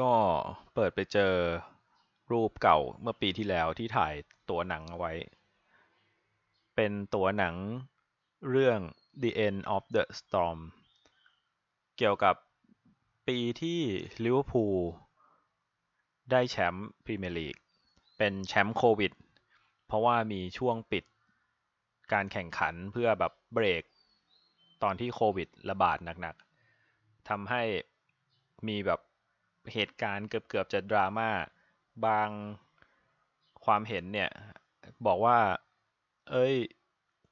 ก็เปิดไปเจอรูปเก่าเมื่อปีที่แล้วที่ถ่ายตัวหนังเอาไว้ เป็นตัวหนังเรื่อง The End of the Storm เกี่ยวกับปีที่ลิเวอร์พูลได้แชมป์พรีเมียร์ลีก เป็นแชมป์โควิด เพราะว่ามีช่วงปิดการแข่งขันเพื่อแบบเบรก ตอนที่โควิดระบาดหนักๆทำให้มีแบบเหตุการณ์เกือบเกือบจะดราม่าบางความเห็นเนี่ย บอกว่าเอ้ย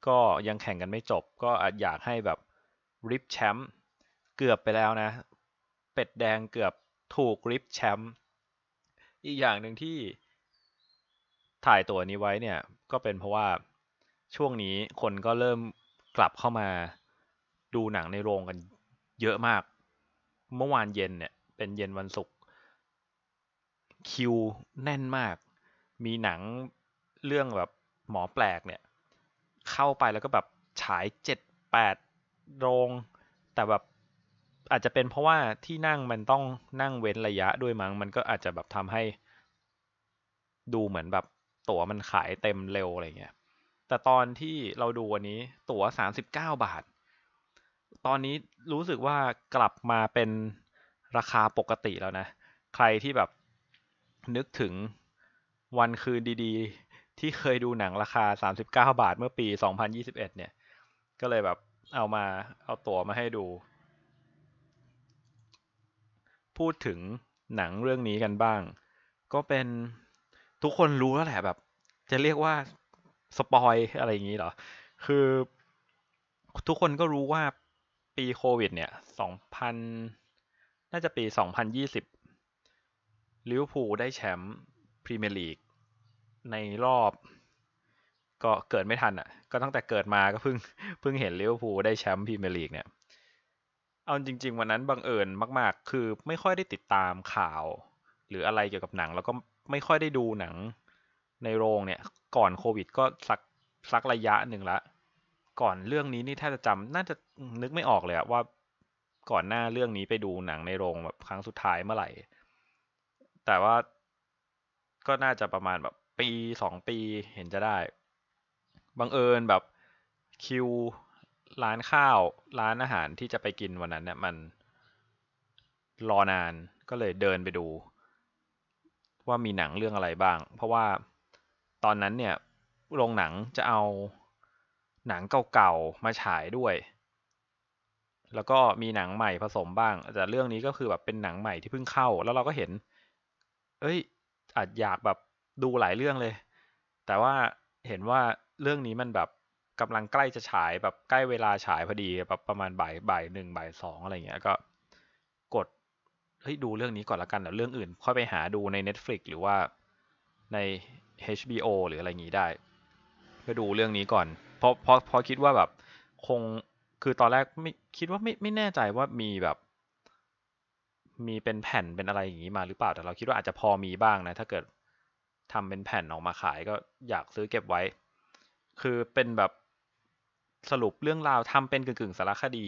ก็ยังแข่งกันไม่จบ ก็อาจอยากให้แบบริบแชมป์เกือบไปแล้วนะ เป็ดแดงเกือบถูกริบแชมป์อีกอย่างหนึ่งที่ถ่ายตัวนี้ไว้เนี่ย ก็เป็นเพราะว่าช่วงนี้คนก็เริ่มกลับเข้ามาดูหนังในโรงกันเยอะมาก เมื่อวานเย็นเนี่ยเป็นเย็นวันศุกร์คิวแน่นมาก มีหนังเรื่องแบบหมอแปลกเนี่ยเข้าไปแล้วก็แบบ ฉายเจ็ดแปดโรง แต่แบบอาจจะเป็นเพราะว่าที่นั่งมันต้องนั่งเว้นระยะ ด้วยมั้งมันก็อาจจะแบบทำให้ ดูเหมือนแบบตั๋วมันขายเต็มเร็วอะไรเงี้ยแต่ตอนที่เราดูวันนี้ตั๋วสามสิบเก้าบาท ตอนนี้รู้สึกว่ากลับมาเป็นราคาปกติแล้วนะ ใครที่แบบนึกถึงวันคืนดีๆ ที่เคยดูหนังราคา 39 บาทเมื่อปี 2021 เนี่ย ก็เลยแบบเอามาเอาตั๋วมาให้ดู พูดถึงหนังเรื่องนี้กันบ้าง ก็เป็นทุกคนรู้แล้วแหละแบบ จะเรียกว่า สปอยอะไรอย่างนี้เหรอคือ ทุกคนก็รู้ว่าปีโควิดเนี่ย2000น่าจะปี 2020ลิเวอร์พูลได้แชมป์พรีเมียร์ลีกในรอบ ก็เกิดไม่ทันอ่ะ ก็ตั้งแต่เกิดมาก็เพิ่งเพิ่งเห็นลิเวอร์พูลได้แชมป์พรีเมียร์ลีกเนี่ย เอาจริงๆวันนั้นบังเอิญมาก ๆ คือไม่ค่อยได้ติดตามข่าวหรืออะไรเกี่ยวกับหนัง แล้วก็ไม่ค่อยได้ดูหนังในโรงเนี่ย ก่อนโควิด ก็สักสักระยะหนึ่งละ ก่อนเรื่องนี้นี่ถ้าจะจำน่าจะนึกไม่ออกเลยว่าก่อนหน้าเรื่องนี้ไปดูหนังในโรงแบบครั้งสุดท้ายเมื่อไหร่ แต่ว่าก็น่าจะประมาณแบบปีสองปีเห็นจะได้ บังเอิญแบบคิวร้านข้าว ร้านอาหารที่จะไปกินวันนั้นเนี่ยมัน รอนานก็เลยเดินไปดู ว่ามีหนังเรื่องอะไรบ้าง เพราะว่าตอนนั้นเนี่ยโรงหนังจะเอาหนังเก่าๆมาฉายด้วยแล้วก็มีหนังใหม่ผสมบ้างแต่เรื่องนี้ก็คือแบบเป็นหนังใหม่ที่เพิ่งเข้า แล้วเราก็เห็น เอ้ยอาจอยากแบบดูหลายเรื่องเลย แต่ว่าเห็นว่าเรื่องนี้มันแบบกำลังใกล้จะฉายแบบใกล้เวลาฉายพอดีแบบประมาณบ่ายบ่ายหนึ่งบ่ายสองอะไรเงี้ยก็กดเฮ้ยดูเรื่องนี้ก่อนละกันเดี๋ยวเรื่องอื่น ค่อยไปหาดูใน Netflix หรือว่าใน HBO หรืออะไรงี้ได้ก็ดูเรื่องนี้ก่อนเพราะเพราะเพราะคิดว่าแบบคงคือตอนแรกไม่คิดว่าไม่ไม่แน่ใจว่ามีแบบ มีเป็นแผ่นเป็นอะไรอย่างนี้มาหรือเปล่าแต่เราคิดว่าอาจจะพอมีบ้างนะ ถ้าเกิดทำเป็นแผ่นออกมาขายก็อยากซื้อเก็บไว้ คือเป็นแบบสรุปเรื่องราวทำเป็นกึ่งๆสารคดี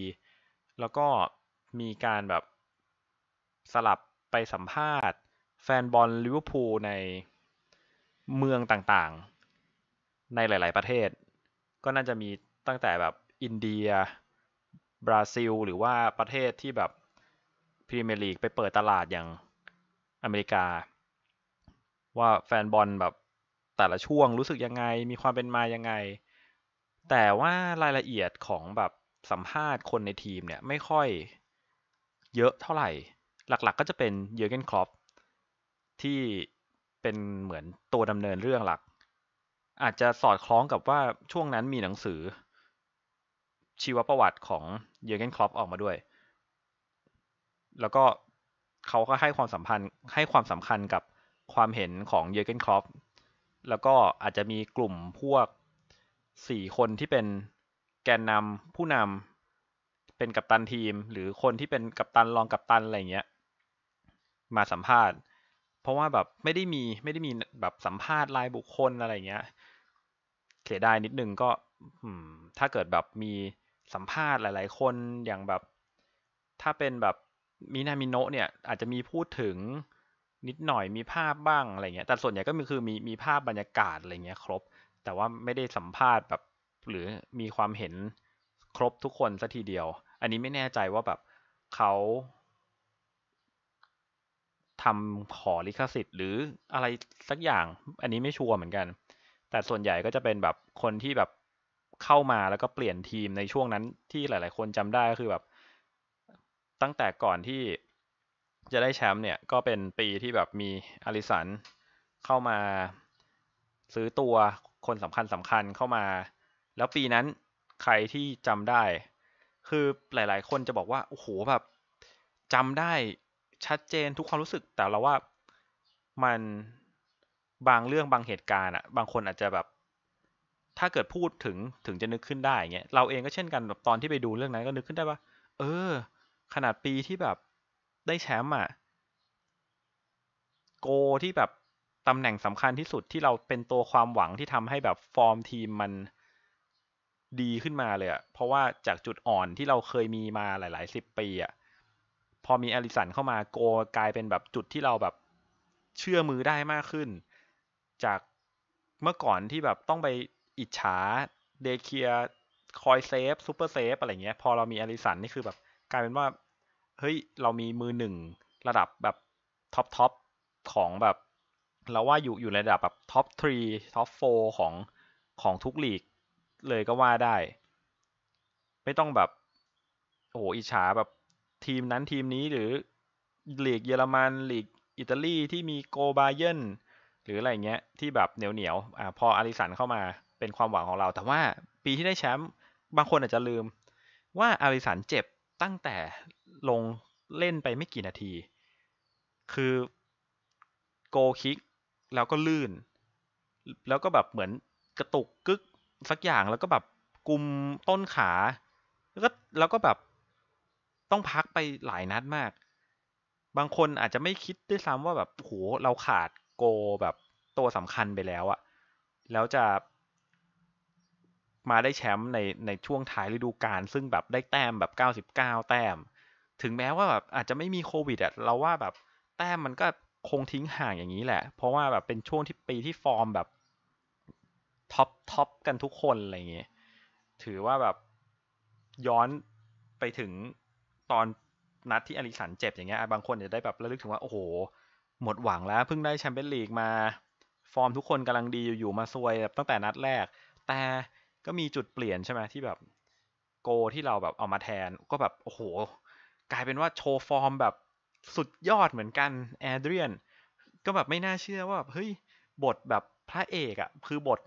แล้วก็มีการแบบสลับไปสัมภาษณ์ แฟนบอลลิเวอร์พูลในเมืองต่างๆ ในหลายๆประเทศ ก็น่าจะมีตั้งแต่แบบอินเดียบราซิลหรือว่าประเทศที่แบบพรีเมียร์ลีกไปเปิดตลาดอย่างอเมริกา ว่าแฟนบอลแบบแต่ละช่วงรู้สึกยังไง มีความเป็นมายังไง แต่ว่ารายละเอียดของแบบสัมภาษณ์คนในทีมเนี่ยไม่ค่อยเยอะเท่าไหร่ หลักๆกก็จะเป็นเยอร์เกนคลอปที่เป็นเหมือนตัวดำเนินเรื่องหลัก อาจจะสอดคล้องกับว่าช่วงนั้นมีหนังสือชีวประวัติของเยอเกนคลอปออกมาด้วย แล้วก็เขาก็ให้ความสัมพันธ์ให้ความสำคัญกับความเห็นของเยอเกนคลอปแล้วก็อาจจะมีกลุ่มพวกสี่คนที่เป็นแกนนำผู้นำเป็นกัปตันทีมหรือคนที่เป็นกัปตันรองกัปตันอะไรเงี้ย มาสัมภาษณ์ เพราะว่าแบบไม่ได้มีไม่ได้มีแบบสัมภาษณ์รายบุคคลอะไรเงี้ยเสียดายนิดนึงก็ถ้าเกิดแบบมีสัมภาษณ์หลาย ๆคนอย่างแบบถ้าเป็นแบบมินามิโนะเนี่ยอาจจะมีพูดถึงนิดหน่อยมีภาพบ้างอะไรเงี้ยแต่ส่วนใหญ่ก็คือมีมีภาพบรรยากาศอะไรเงี้ยครบแต่ว่าไม่ได้สัมภาษณ์แบบ หรือมีความเห็นครบทุกคนสัทีเดียว อันนี้ไม่แน่ใจว่าแบบเขาทำขอลิขสิทธิ์ หรืออะไรสักอย่างอันนี้ไม่ชัวร์เหมือนกัน แต่ส่วนใหญ่ก็จะเป็นแบบคนที่แบบเข้ามาแล้วก็เปลี่ยนทีมในช่วงนั้น ที่หลาย ๆ คนจำได้ก็คือแบบ ตั้งแต่ก่อนที่จะได้แชมป์เนี่ย ก็เป็นปีที่แบบมีอาริสันเข้ามาซื้อตัวคนสำคัญสำคัญเข้ามา แล้วปีนั้นใครที่จำได้ คือหลายๆ คนจะบอกว่าโอ้โหแบบจำได้ชัดเจนทุกความรู้สึกแต่เราว่ามันบางเรื่องบางเหตุการณ์อะบางคนอาจจะแบบถ้าเกิดพูดถึงถึงจะนึกขึ้นได้เงี้ย เราเองก็เช่นกันตอนที่ไปดูเรื่องนั้นก็นึกขึ้นได้ว่าเออ ขนาดปีที่แบบได้แชมป์อ่ะโกที่แบบตำแหน่งสำคัญที่สุดที่เราเป็นตัวความหวังที่ทำให้แบบฟอร์มทีมมันดีขึ้นมาเลยอะเพราะว่าจากจุดอ่อนที่เราเคยมีมาหลายๆสิบปีอ่ะพอมีอลิสันเข้ามาโกกลายเป็นแบบจุดที่เราแบบเชื่อมือได้มากขึ้น จากเมื่อก่อนที่แบบต้องไปอิจฉา เดเคียคอยเซฟซูเปอร์เซฟ อะไรเงี้ย พอเรามีอลิสันนี่คือแบบกลายเป็นว่า เฮ้ย เรามีมือหนึ่งระดับแบบท็อปท็อปของแบบ เราว่าอยู่อยู่ในระดับแบบท็อปทรีท็อปโฟของ ของทุกลีกเลยก็ว่าได้ ไม่ต้องแบบ โอ้โหอิจฉาแบบทีมนั้นทีมนี้หรือลีกเยอรมันลีกอิตาลีที่มีโกบาเยนหรืออะไรเงี้ยที่แบบเหนียวเหนียวอ่าพออาริสันเข้ามาเป็นความหวังของเรา แต่ว่าปีที่ได้แชมป์บางคนอาจจะลืมว่าอาริสันเจ็บตั้งแต่ลงเล่นไปไม่กี่นาที คือ โกคิก แล้วก็ลื่น แล้วก็แบบเหมือนกระตุกกึก สักอย่างแล้วก็แบบกุมต้นขา แล้วก็แล้วก็แบบต้องพักไปหลายนัดมาก บางคนอาจจะไม่คิดด้วยซ้ำว่าแบบโหเราขาดโกแบบตัวสำคัญไปแล้วอะแล้วจะมาได้แชมป์ในในช่วงท้ายฤดูกาล ซึ่งแบบได้แต้มแบบ99แต้ม ถึงแม้ว่าแบบอาจจะไม่มีโควิดอะเราว่าแบบแต้มมันก็คงทิ้งห่างอย่างนี้แหละ เพราะว่าแบบเป็นช่วงที่ปีที่ฟอร์มแบบท็อปท็อปกันทุกคนอะไรเงี้ยถือว่าแบบย้อนไปถึงตอนนัดที่อลิสันเจ็บอย่างเงี้ย บางคนจะได้แบบระลึกถึงว่าโอ้โหหมดหวังแล้ว เพิ่งได้แชมเปี้ยนลีกมา ฟอร์มทุกคนกำลังดีอยู่ๆมาซวยแบบตั้งแต่นัดแรก แต่ก็มีจุดเปลี่ยนใช่ไหมที่แบบโกที่เราแบบเอามาแทนก็แบบ โอ้โห กลายเป็นว่าโชว์ฟอร์มแบบสุดยอดเหมือนกันแอดเรียนก็แบบไม่น่าเชื่อว่าแบบเฮ้ยบทแบบพระเอกอะ่ะ คือบท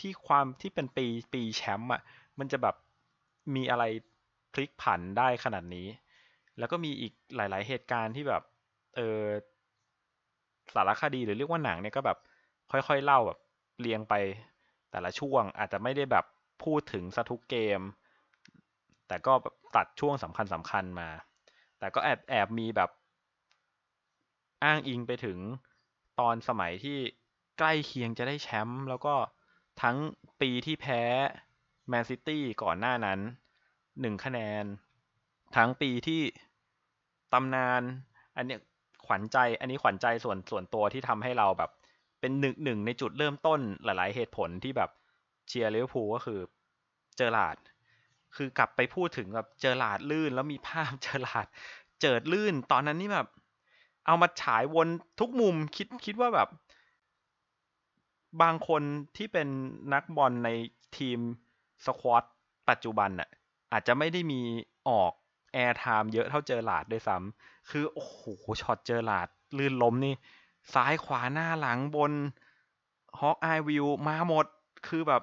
ที่ความที่เป็นปีปีแชมป์อ่ะ มันจะแบบมีอะไรพลิกผันได้ขนาดนี้ แล้วก็มีอีกหลาย ๆ เหตุการณ์ที่แบบ เออสารคดีหรือเรียกว่าหนังเนี่ยก็แบบ ค่อยๆเล่าแบบเรียงไปแต่ละช่วงอาจจะไม่ได้แบบพูดถึงซะทุกเกม แต่ก็ตัดช่วงสำคัญสำคัญมา แต่ก็แอบแอบมีแบบ อ้างอิงไปถึงตอนสมัยที่ใกล้เคียงจะได้แชมป์แล้วก็ทั้งปีที่แพ้ แมนซิตี้ก่อนหน้านั้นหนึ่งคะแนน ทั้งปีที่ตำนาน อันนี้ขวัญใจอันนี้ขวัญใจส่วนส่วนตัวที่ทำให้เราแบบเป็นหนึ่งหนึ่งในจุดเริ่มต้นหลายๆ เหตุผลที่แบบ เชียร์ลิเวอร์พูลก็คือเจอหลาด คือกลับไปพูดถึงแบบเจอหลาดลื่นแล้วมีภาพเจอหลาดเจิดลื่น ตอนนั้นนี่แบบเอามาฉายวนทุกมุมคิดคิดว่าแบบ บางคนที่เป็นนักบอลในทีมสควอตปัจจุบันอะอาจจะไม่ได้มีออกแอร์ไทม์เยอะเท่าเจอหลาดด้วยซ้ำคือโอ้โหช็อตเจอหลาดลื่นล้มนี่ซ้ายขวาหน้าหลังบนฮอกอายวิวมาหมด คือแบบ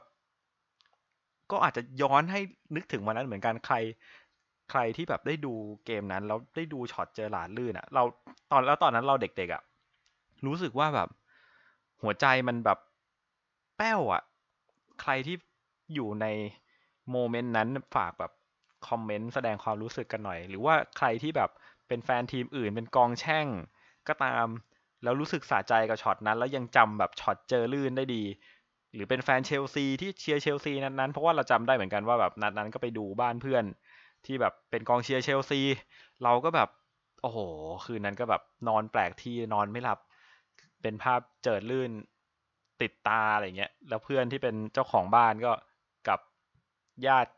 ก็อาจจะย้อนให้นึกถึง วันนั้นเหมือนกันใคร ใครที่แบบได้ ดูเกมนั้น แล้ว ได้ ดูช็อต เจอหลานลื่นอะ่ะ เรา ตอนแล้วตอนนั้นเราเด็กๆอะ่ะ รู้สึกว่าแบบหัวใจมันแบบแป้วอะ่ะ ใครที่อยู่ใน โมเมนต์นั้นฝากแบบคอมเมนต์แสดงความรู้สึกกันหน่อย หรือว่าใครที่แบบเป็นแฟนทีมอื่น เป็นกองแช่งก็ตามแล้วรู้สึกสะใจกับช็อตนั้น แล้วยังจำแบบช็อตเจอลื่นได้ดี หรือเป็นแฟนเชลซีที่เชียร์เชลซีนั้นๆเพราะว่าเราจำได้เหมือนกันว่าแบบนัดนั้นก็ไปดูบ้านเพื่อน ที่แบบเป็นกองเชียร์เชลซีเราก็แบบโอ้โห คืนนั้นก็แบบนอนแปลกที่นอนไม่หลับ เป็นภาพเจิดลื่นติดตาอะไรเงี้ยแล้วเพื่อนที่เป็นเจ้าของบ้านก็กับญาติ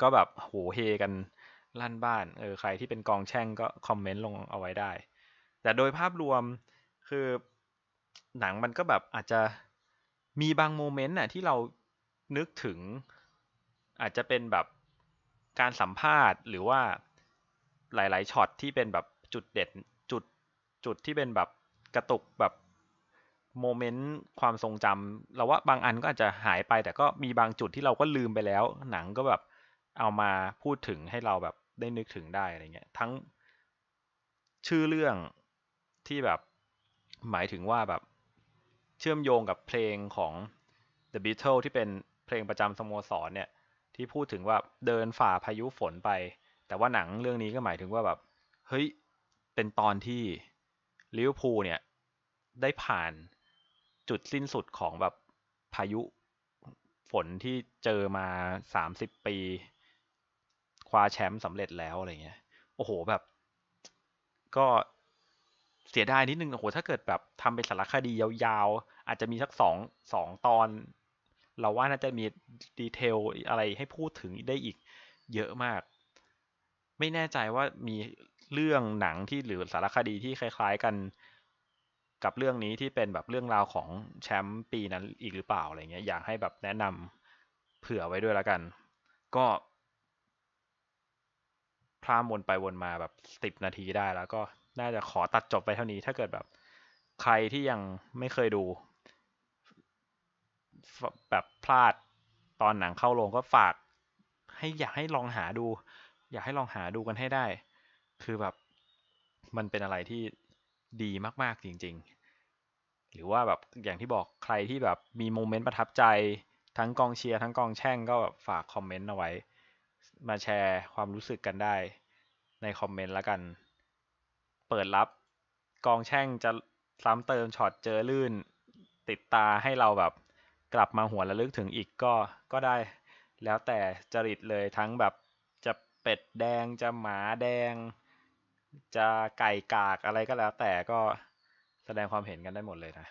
ก็แบบโหเฮกันลั่นบ้านเออใครที่เป็นกองแช่งก็คอมเมนต์ลงเอาไว้ได้แต่โดยภาพรวมคือหนังมันก็แบบอาจจะมีบางโมเมนต์น่ะที่เรานึกถึงอาจจะเป็นแบบการสัมภาษณ์หรือว่าหลายๆช็อตที่เป็นแบบจุดเด่นจุดจุดที่เป็นแบบกระตุกแบบโมเมนต์ความทรงจำเราว่าบางอันก็อาจจะหายไปแต่ก็มีบางจุดที่เราก็ลืมไปแล้ว หนังก็แบบเอามาพูดถึงให้เราแบบได้นึกถึงได้อะไรเงี้ยทั้งชื่อเรื่องที่แบบ หมายถึงว่าแบบเชื่อมโยงกับเพลงของ The Beatles ที่เป็นเพลงประจำสโมสรเนี่ย ที่พูดถึงว่าเดินฝ่าพายุฝนไป แต่ว่าหนังเรื่องนี้ก็หมายถึงว่าแบบ เฮ้ย เป็นตอนที่ ลิเวอร์พูลเนี่ย ได้ผ่านจุดสิ้นสุดของแบบพายุฝนที่เจอมาสามสิบปี คว้าแชมป์สำเร็จแล้ว อะไรเงี้ย โอ้โหแบบก็เสียดายนิดนึงโอ้โหถ้าเกิดแบบทำเป็นสารคดียาวๆอาจจะมีสักสองสองตอนเราว่าน่าจะมีดีเทลอะไรให้พูดถึงได้อีกเยอะมาก ไม่แน่ใจว่ามีเรื่องหนังที่หรือสารคดีที่คล้ายๆ กัน กับเรื่องนี้ที่เป็นแบบเรื่องราวของแชมป์ปีนั้นอีกหรือเปล่าอะไรเงี้ยอยากให้แบบแนะนำเผื่อไว้ด้วยแล้วกัน ก็พรามวนไปวนมาแบบสิบนาทีได้แล้วก็น่าจะขอตัดจบไปเท่านี้ถ้าเกิดแบบ ใครที่ยังไม่เคยดู แบบพลาดตอนหนังเข้าโรงก็ฝากให้อยากให้ลองหาดู อยากให้ลองหาดูกันให้ได้ คือแบบมันเป็นอะไรที่ดีมาก ๆจริงๆ หรือว่าแบบอย่างที่บอกใครที่แบบมีโมเมนต์ประทับใจทั้งกองเชียร์ทั้งกองแช่งก็แบบฝากคอมเมนต์เอาไว้ มาแชร์ความรู้สึกกันได้ในคอมเมนต์ละกันปิดรับ กองแช่งจะซ้ำเติมช็อตเจอลื่นติดตาให้เราแบบกลับมาหัวระลึกถึงอีกก็ก็ได้แล้วแต่จริตเลยทั้งแบบจะเป็ดแดงจะหมาแดงจะไก่กากอะไรก็แล้วแต่ก็แสดงความเห็นกันได้หมดเลยนะ